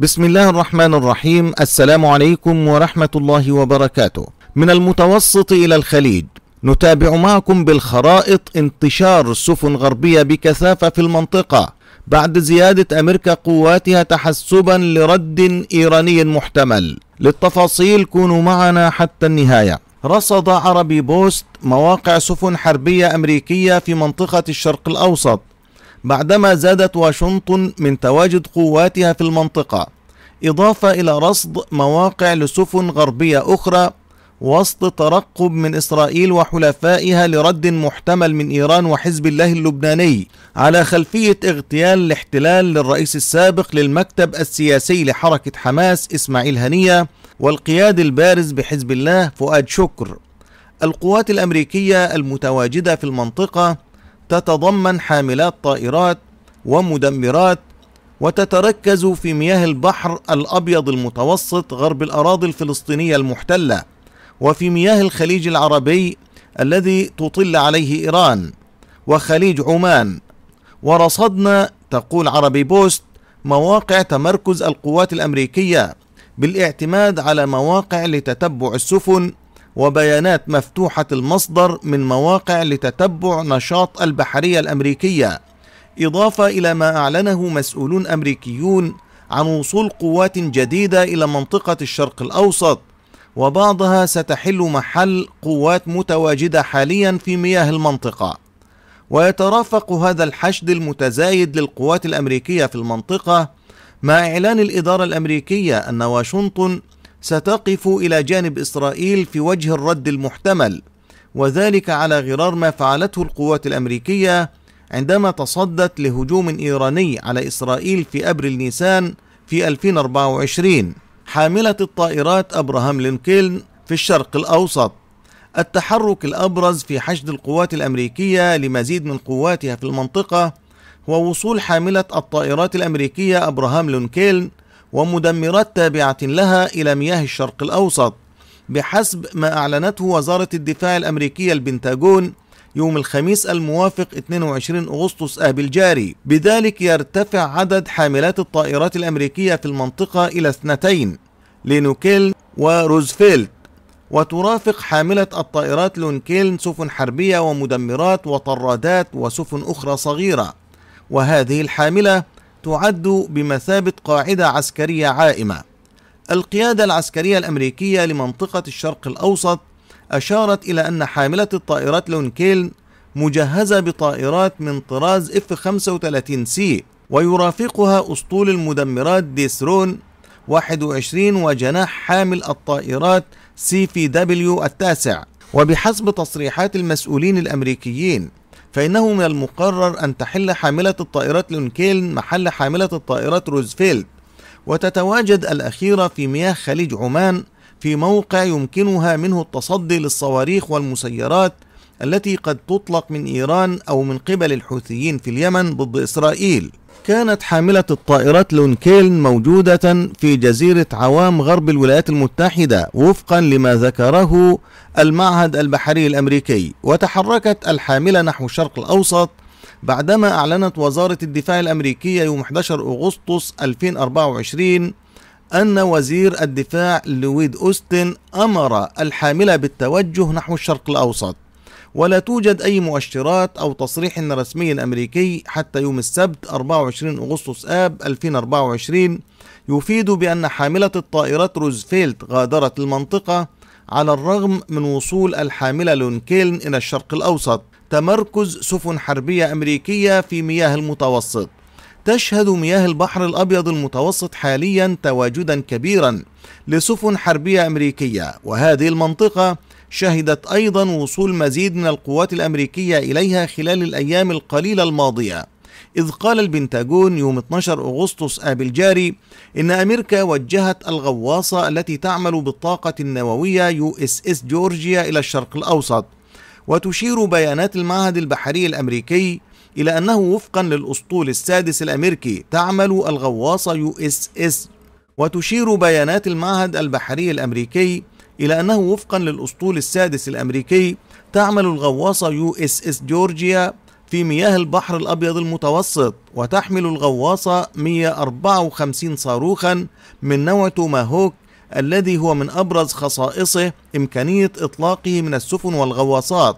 بسم الله الرحمن الرحيم السلام عليكم ورحمة الله وبركاته من المتوسط إلى الخليج نتابع معكم بالخرائط انتشار سفن غربية بكثافة في المنطقة بعد زيادة أمريكا قواتها تحسبا لرد إيراني محتمل للتفاصيل كونوا معنا حتى النهاية رصد عربي بوست مواقع سفن حربية أمريكية في منطقة الشرق الأوسط بعدما زادت واشنطن من تواجد قواتها في المنطقة إضافة إلى رصد مواقع لسفن غربية أخرى وسط ترقب من إسرائيل وحلفائها لرد محتمل من إيران وحزب الله اللبناني على خلفية اغتيال الاحتلال للرئيس السابق للمكتب السياسي لحركة حماس إسماعيل هنية والقياد البارز بحزب الله فؤاد شكر القوات الأمريكية المتواجدة في المنطقة تتضمن حاملات طائرات ومدمرات وتتركز في مياه البحر الأبيض المتوسط غرب الأراضي الفلسطينية المحتلة وفي مياه الخليج العربي الذي تطل عليه إيران وخليج عمان ورصدنا تقول عربي بوست مواقع تمركز القوات الأمريكية بالاعتماد على مواقع لتتبع السفن وبيانات مفتوحة المصدر من مواقع لتتبع نشاط البحرية الأمريكية إضافة إلى ما أعلنه مسؤولون أمريكيون عن وصول قوات جديدة إلى منطقة الشرق الأوسط وبعضها ستحل محل قوات متواجدة حاليا في مياه المنطقة ويترافق هذا الحشد المتزايد للقوات الأمريكية في المنطقة مع إعلان الإدارة الأمريكية أن واشنطن ستقف الى جانب اسرائيل في وجه الرد المحتمل وذلك على غرار ما فعلته القوات الامريكيه عندما تصدت لهجوم ايراني على اسرائيل في ابريل نيسان في 2024 حامله الطائرات ابراهام لينكولن في الشرق الاوسط التحرك الابرز في حشد القوات الامريكيه لمزيد من قواتها في المنطقه هو وصول حامله الطائرات الامريكيه ابراهام لينكولن ومدمرات تابعة لها إلى مياه الشرق الأوسط بحسب ما أعلنته وزارة الدفاع الأمريكية البنتاجون يوم الخميس الموافق 22 أغسطس آب الجاري بذلك يرتفع عدد حاملات الطائرات الأمريكية في المنطقة إلى اثنتين لينوكيل وروزفيلت وترافق حاملة الطائرات لونكيلن سفن حربية ومدمرات وطرادات وسفن أخرى صغيرة وهذه الحاملة تعد بمثابة قاعدة عسكرية عائمة. القيادة العسكرية الأمريكية لمنطقة الشرق الأوسط أشارت إلى أن حاملة الطائرات لونكيلن مجهزة بطائرات من طراز اف 35 سي ويرافقها أسطول المدمرات ديسرون 21 وجناح حامل الطائرات سي في دبليو التاسع وبحسب تصريحات المسؤولين الأمريكيين فإنه من المقرر أن تحل حاملة الطائرات لونكيلن محل حاملة الطائرات روزفيلد وتتواجد الأخيرة في مياه خليج عمان في موقع يمكنها منه التصدي للصواريخ والمسيرات التي قد تطلق من إيران أو من قبل الحوثيين في اليمن ضد إسرائيل كانت حاملة الطائرات لونكيلن موجودة في جزيرة عوام غرب الولايات المتحدة وفقا لما ذكره المعهد البحري الأمريكي وتحركت الحاملة نحو الشرق الأوسط بعدما أعلنت وزارة الدفاع الأمريكية يوم 11 أغسطس 2024 أن وزير الدفاع لويد أوستن أمر الحاملة بالتوجه نحو الشرق الأوسط ولا توجد أي مؤشرات أو تصريح رسمي أمريكي حتى يوم السبت 24 أغسطس آب 2024 يفيد بأن حاملة الطائرات روزفيلت غادرت المنطقة على الرغم من وصول الحاملة لونكيلن إلى الشرق الأوسط تمركز سفن حربية أمريكية في مياه المتوسط تشهد مياه البحر الأبيض المتوسط حاليا تواجدا كبيرا لسفن حربية أمريكية وهذه المنطقة شهدت أيضا وصول مزيد من القوات الأمريكية إليها خلال الأيام القليلة الماضية إذ قال البنتاغون يوم 12 أغسطس آب الجاري إن أمريكا وجهت الغواصة التي تعمل بالطاقة النووية يو اس اس جورجيا إلى الشرق الأوسط وتشير بيانات المعهد البحري الأمريكي إلى أنه وفقا للأسطول السادس الأمريكي تعمل الغواصة يو اس اس وتشير بيانات المعهد البحري الأمريكي إلى أنه وفقا للأسطول السادس الأمريكي تعمل الغواصة يو اس اس جورجيا في مياه البحر الأبيض المتوسط وتحمل الغواصة 154 صاروخا من نوع توماهوك الذي هو من أبرز خصائصه إمكانية إطلاقه من السفن والغواصات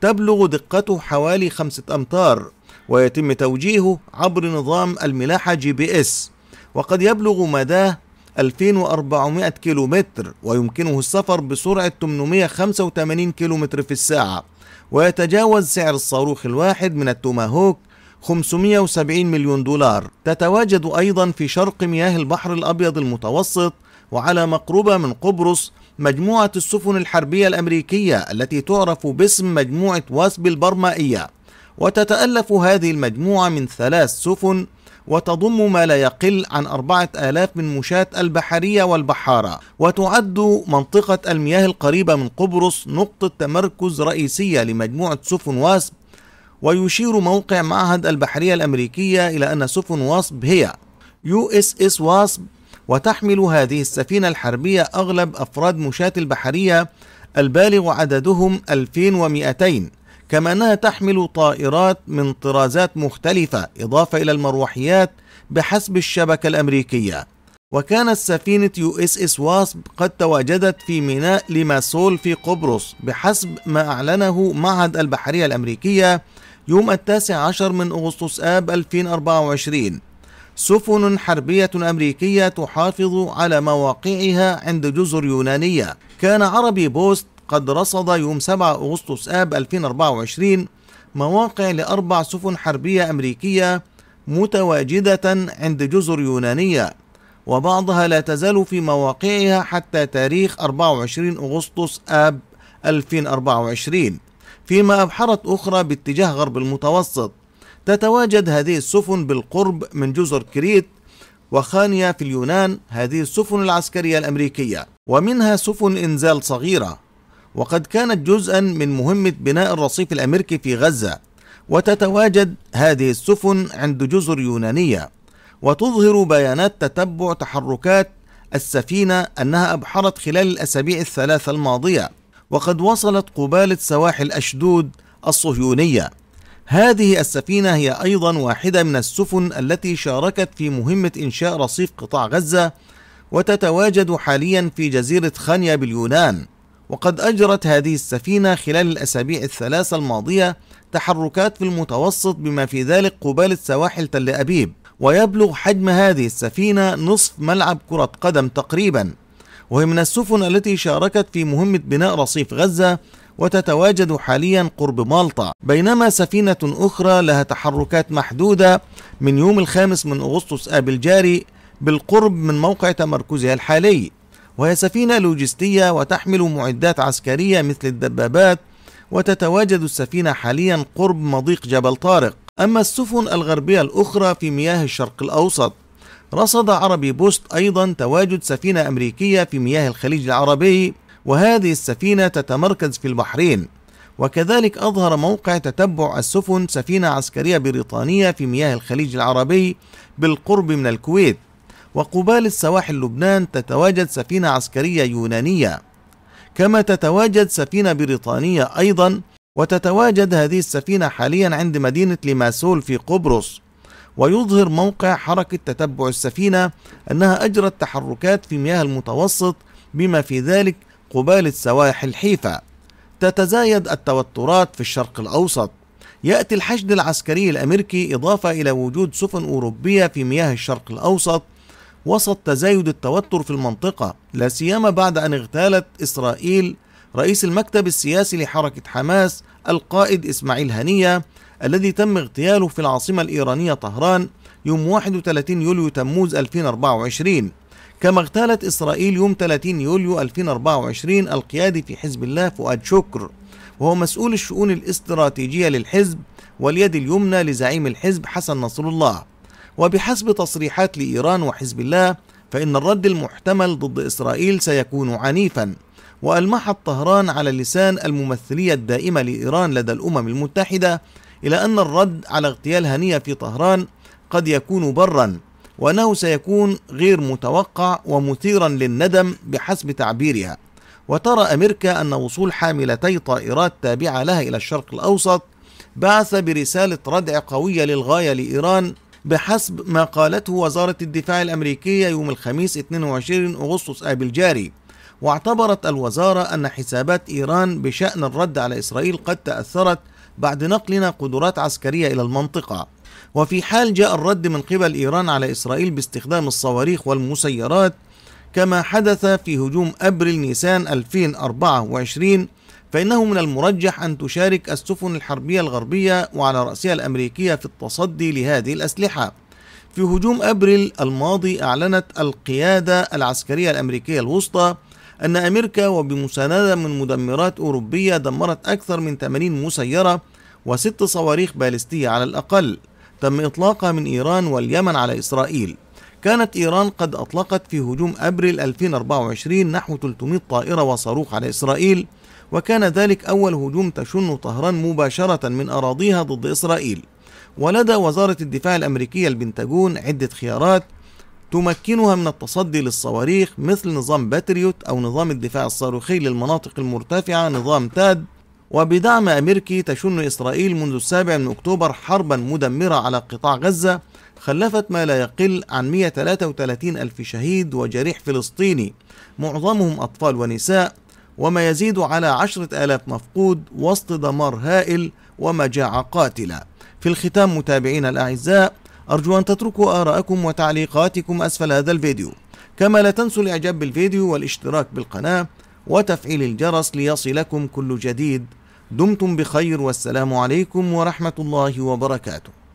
تبلغ دقته حوالي خمسة أمتار ويتم توجيهه عبر نظام الملاحة جي بي اس وقد يبلغ مداه 2400 كيلو متر ويمكنه السفر بسرعة 885 كيلو متر في الساعة ويتجاوز سعر الصاروخ الواحد من التوماهوك 570 مليون دولار تتواجد أيضا في شرق مياه البحر الأبيض المتوسط وعلى مقربة من قبرص مجموعة السفن الحربية الأمريكية التي تعرف باسم مجموعة واسب البرمائية وتتألف هذه المجموعة من ثلاث سفن وتضم ما لا يقل عن أربعة آلاف من مشاة البحرية والبحارة وتعد منطقة المياه القريبة من قبرص نقطة تمركز رئيسية لمجموعة سفن واسب ويشير موقع معهد البحرية الأمريكية إلى أن سفن واسب هي يو اس اس واسب وتحمل هذه السفينة الحربية أغلب أفراد مشاة البحرية البالغ عددهم 2200 كما أنها تحمل طائرات من طرازات مختلفة إضافة إلى المروحيات بحسب الشبكة الأمريكية وكانت سفينة يو اس اس واسب قد تواجدت في ميناء ليماسول في قبرص بحسب ما أعلنه معهد البحرية الأمريكية يوم التاسع عشر من أغسطس آب 2024 سفن حربية أمريكية تحافظ على مواقعها عند جزر يونانية كان عربي بوست قد رصد يوم 7 أغسطس آب 2024 مواقع لأربع سفن حربية أمريكية متواجدة عند جزر يونانية وبعضها لا تزال في مواقعها حتى تاريخ 24 أغسطس آب 2024 فيما أبحرت أخرى باتجاه غرب المتوسط تتواجد هذه السفن بالقرب من جزر كريت وخانيا في اليونان هذه السفن العسكرية الأمريكية ومنها سفن إنزال صغيرة وقد كانت جزءا من مهمة بناء الرصيف الأمريكي في غزة وتتواجد هذه السفن عند جزر يونانية وتظهر بيانات تتبع تحركات السفينة أنها أبحرت خلال الأسابيع الثلاثة الماضية وقد وصلت قبالة سواحل أشدود الصهيونية هذه السفينة هي أيضا واحدة من السفن التي شاركت في مهمة إنشاء رصيف قطاع غزة وتتواجد حاليا في جزيرة خانيا باليونان وقد أجرت هذه السفينة خلال الأسابيع الثلاثة الماضية تحركات في المتوسط بما في ذلك قبالة سواحل تل أبيب ويبلغ حجم هذه السفينة نصف ملعب كرة قدم تقريبا وهي من السفن التي شاركت في مهمة بناء رصيف غزة وتتواجد حاليا قرب مالطا بينما سفينة أخرى لها تحركات محدودة من يوم الخامس من أغسطس آب الجاري بالقرب من موقع تمركزها الحالي وهي سفينة لوجستية وتحمل معدات عسكرية مثل الدبابات وتتواجد السفينة حاليا قرب مضيق جبل طارق أما السفن الغربية الأخرى في مياه الشرق الأوسط رصد عربي بوست أيضا تواجد سفينة أمريكية في مياه الخليج العربي وهذه السفينة تتمركز في البحرين وكذلك أظهر موقع تتبع السفن سفينة عسكرية بريطانية في مياه الخليج العربي بالقرب من الكويت وقبال السواحل لبنان تتواجد سفينة عسكرية يونانية كما تتواجد سفينة بريطانية أيضا وتتواجد هذه السفينة حاليا عند مدينة ليماسول في قبرص ويظهر موقع حركة تتبع السفينة أنها أجرت تحركات في مياه المتوسط بما في ذلك قبال السواحل حيفا تتزايد التوترات في الشرق الأوسط يأتي الحشد العسكري الأمريكي إضافة إلى وجود سفن أوروبية في مياه الشرق الأوسط وسط تزايد التوتر في المنطقة لا سيما بعد أن اغتالت إسرائيل رئيس المكتب السياسي لحركة حماس القائد إسماعيل هنية الذي تم اغتياله في العاصمة الإيرانية طهران يوم 31 يوليو تموز 2024 كما اغتالت إسرائيل يوم 30 يوليو 2024 القيادي في حزب الله فؤاد شكر وهو مسؤول الشؤون الاستراتيجية للحزب واليد اليمنى لزعيم الحزب حسن نصر الله وبحسب تصريحات لإيران وحزب الله فإن الرد المحتمل ضد إسرائيل سيكون عنيفا وألمحت طهران على لسان الممثلية الدائمة لإيران لدى الأمم المتحدة إلى أن الرد على اغتيال هنية في طهران قد يكون برا وأنه سيكون غير متوقع ومثيرا للندم بحسب تعبيرها وترى أمريكا أن وصول حاملتي طائرات تابعة لها إلى الشرق الأوسط بعث برسالة ردع قوية للغاية لإيران بحسب ما قالته وزارة الدفاع الأمريكية يوم الخميس 22 أغسطس آب الجاري واعتبرت الوزارة أن حسابات إيران بشأن الرد على إسرائيل قد تأثرت بعد نقلنا قدرات عسكرية إلى المنطقة وفي حال جاء الرد من قبل إيران على إسرائيل باستخدام الصواريخ والمسيرات كما حدث في هجوم أبريل نيسان 2024 فإنه من المرجح أن تشارك السفن الحربية الغربية وعلى رأسها الأمريكية في التصدي لهذه الأسلحة. في هجوم أبريل الماضي أعلنت القيادة العسكرية الأمريكية الوسطى أن أمريكا وبمساندة من مدمرات أوروبية دمرت أكثر من 80 مسيرة وست صواريخ باليستية على الأقل تم إطلاقها من إيران واليمن على إسرائيل كانت إيران قد أطلقت في هجوم أبريل 2024 نحو 300 طائرة وصاروخ على إسرائيل وكان ذلك أول هجوم تشن طهران مباشرة من أراضيها ضد إسرائيل ولدى وزارة الدفاع الأمريكية البنتاجون عدة خيارات تمكنها من التصدي للصواريخ مثل نظام باتريوت أو نظام الدفاع الصاروخي للمناطق المرتفعة نظام تاد وبدعم أمريكي تشن إسرائيل منذ السابع من أكتوبر حربا مدمرة على قطاع غزة خلفت ما لا يقل عن 133 ألف شهيد وجريح فلسطيني معظمهم أطفال ونساء وما يزيد على عشرة آلاف مفقود وسط دمار هائل ومجاعة قاتلة في الختام متابعينا الأعزاء أرجو أن تتركوا آراءكم وتعليقاتكم أسفل هذا الفيديو كما لا تنسوا الإعجاب بالفيديو والاشتراك بالقناة وتفعيل الجرس ليصلكم كل جديد دمتم بخير والسلام عليكم ورحمة الله وبركاته